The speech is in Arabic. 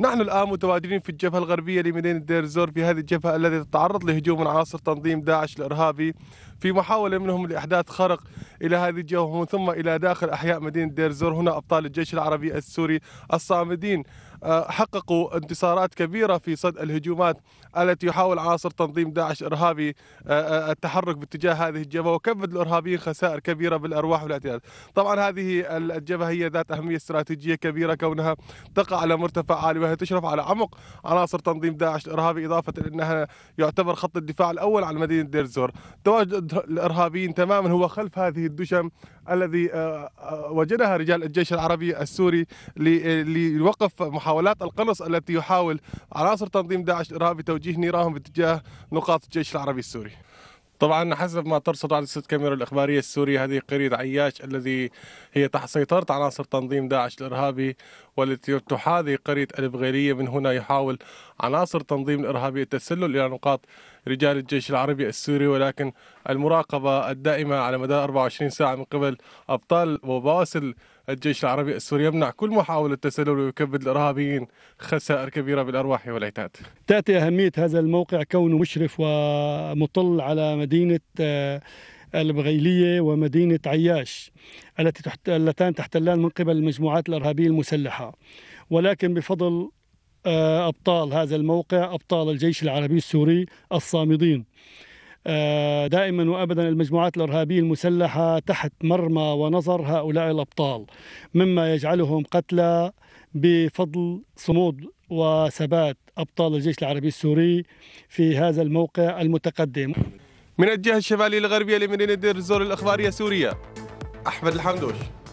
نحن الآن متواجدين في الجبهة الغربية لمدينة دير الزور في هذه الجبهة التي تتعرض لهجوم من عناصر تنظيم داعش الإرهابي في محاولة منهم لإحداث خرق إلى هذه الجهة ومن ثم إلى داخل أحياء مدينة دير زور هنا أبطال الجيش العربي السوري الصامدين آه، حققوا انتصارات كبيرة في صد الهجومات التي يحاول عناصر تنظيم داعش إرهابي آه، آه، التحرك باتجاه هذه الجبهة وكبد الإرهابيين خسائر كبيرة بالأرواح والاعتداد طبعا هذه الجبهة هي ذات أهمية استراتيجية كبيرة كونها تقع على مرتفع عالي وهي تشرف على عمق عناصر تنظيم داعش الإرهابي إضافة إلى أنها يعتبر خط الدفاع الأول على مدينة دير تواجد ضد الارهابيين تماما هو خلف هذه الدشم الذي آه، آه، وجدها رجال الجيش العربي السوري لوقف محاولات القنص التي يحاول عناصر تنظيم داعش الارهابي توجيه نيرانهم باتجاه نقاط الجيش العربي السوري. طبعا حسب ما ترصد على الكاميرا كاميرا الإخبارية السورية هذه قرية عياش الذي هي تحت سيطرة عناصر تنظيم داعش الإرهابي والتي تحاذي قرية البغيريه من هنا يحاول عناصر تنظيم الإرهابي التسلل إلى نقاط رجال الجيش العربي السوري ولكن المراقبة الدائمة على مدار 24 ساعة من قبل أبطال وبواسل الجيش العربي السوري يمنع كل محاولة تسلل ويكبد الإرهابيين خسائر كبيرة بالأرواح والعتاد تأتي أهمية هذا الموقع كونه مشرف ومطل على مدينة آه، البغيلية ومدينة عياش التي تحت... اللتان تحتلان من قبل المجموعات الإرهابية المسلحة ولكن بفضل آه، أبطال هذا الموقع أبطال الجيش العربي السوري الصامدين آه، دائما وابدا المجموعات الارهابيه المسلحه تحت مرمى ونظر هؤلاء الابطال مما يجعلهم قتلى بفضل صمود وثبات ابطال الجيش العربي السوري في هذا الموقع المتقدم. من الجهه الشماليه الغربيه لمدينه دير الزور الاخباريه سوريا احمد الحمدوش.